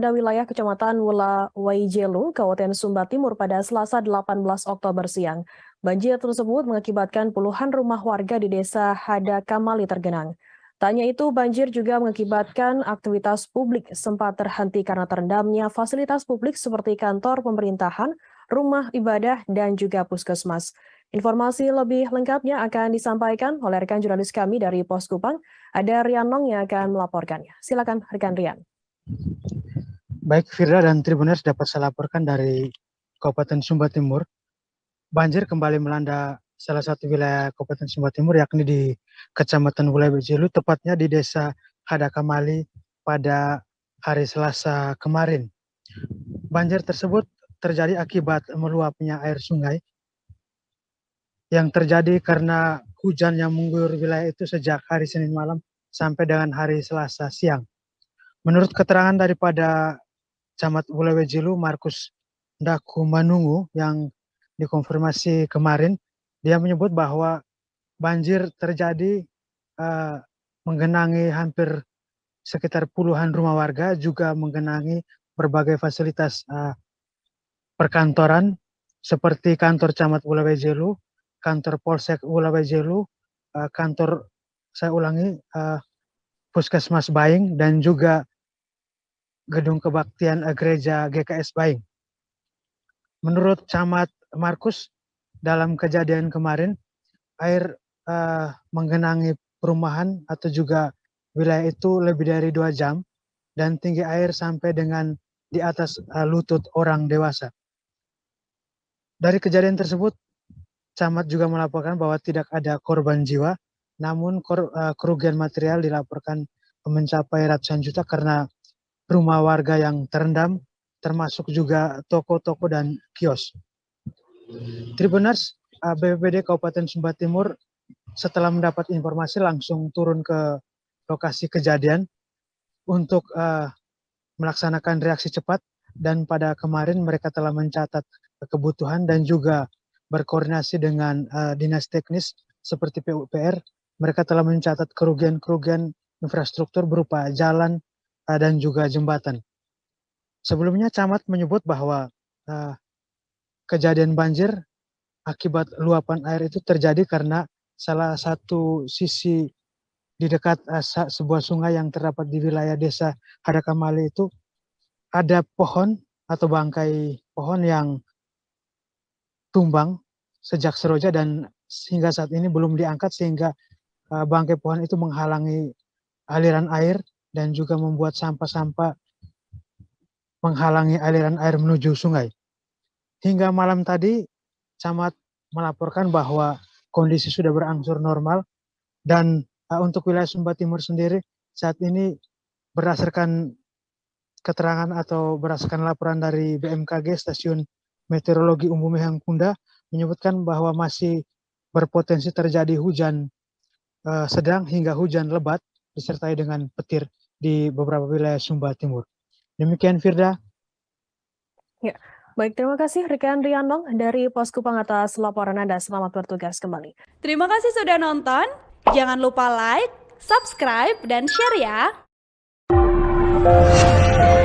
Warga wilayah Kecamatan Wula Waijelu, Kabupaten Sumba Timur pada Selasa 18 Oktober siang. Banjir tersebut mengakibatkan puluhan rumah warga di desa Hada Kamali tergenang. Tanya itu, banjir juga mengakibatkan aktivitas publik sempat terhenti karena terendamnya fasilitas publik seperti kantor pemerintahan, rumah ibadah, dan juga puskesmas. Informasi lebih lengkapnya akan disampaikan oleh rekan jurnalis kami dari Pos Kupang. Ada Rian Nong yang akan melaporkannya. Silakan rekan Rian baik Firda dan Tribuners dapat saya laporkan dari Kabupaten Sumba Timur. Banjir kembali melanda salah satu wilayah Kabupaten Sumba Timur yakni di Kecamatan Wulai Bejilu, tepatnya di Desa Hadakamali pada hari Selasa kemarin. Banjir tersebut terjadi akibat meluapnya air sungai yang terjadi karena hujan yang mengguyur wilayah itu sejak hari Senin malam sampai dengan hari Selasa siang. Menurut keterangan daripada Camat Wulawejelu Markus Daku Manungu yang dikonfirmasi kemarin, dia menyebut bahwa banjir terjadi uh, menggenangi hampir sekitar puluhan rumah warga, juga menggenangi berbagai fasilitas uh, perkantoran seperti kantor Camat Wulawejelu, kantor Polsek Wulawejelu, uh, eh, kantor saya ulangi uh, Puskesmas Baing dan juga Gedung Kebaktian eh, Gereja GKS Baing. Menurut Camat Markus, dalam kejadian kemarin, air uh, menggenangi perumahan atau juga wilayah itu lebih dari dua jam dan tinggi air sampai dengan di atas uh, lutut orang dewasa. Dari kejadian tersebut, Camat juga melaporkan bahwa tidak ada korban jiwa, namun kor, uh, kerugian material dilaporkan mencapai ratusan juta karena rumah warga yang terendam, termasuk juga toko-toko dan kios. Tribuners eh, BPBD Kabupaten Sumba Timur setelah mendapat informasi langsung turun ke lokasi kejadian untuk uh, melaksanakan reaksi cepat dan pada kemarin mereka telah mencatat kebutuhan dan juga berkoordinasi dengan uh, dinas teknis seperti PUPR mereka telah mencatat kerugian-kerugian infrastruktur berupa jalan, dan juga jembatan. Sebelumnya camat menyebut bahwa uh, kejadian banjir akibat luapan air itu terjadi karena salah satu sisi di dekat uh, sebuah sungai yang terdapat di wilayah desa Hadakamali itu ada pohon atau bangkai pohon yang tumbang sejak seroja dan hingga saat ini belum diangkat sehingga uh, bangkai pohon itu menghalangi aliran air dan juga membuat sampah-sampah menghalangi aliran air menuju sungai. Hingga malam tadi, camat melaporkan bahwa kondisi sudah berangsur normal dan eh, untuk wilayah Sumba Timur sendiri saat ini berdasarkan keterangan atau berdasarkan laporan dari BMKG Stasiun Meteorologi Umum Hangkunda menyebutkan bahwa masih berpotensi terjadi hujan uh, sedang hingga hujan lebat disertai dengan petir di beberapa wilayah Sumba Timur. Demikian Firda. Ya, Baik, terima kasih Rikan Rianong dari Posku Pangatas laporan Anda. Selamat bertugas kembali. Terima kasih sudah nonton. Jangan lupa like, subscribe, dan share ya.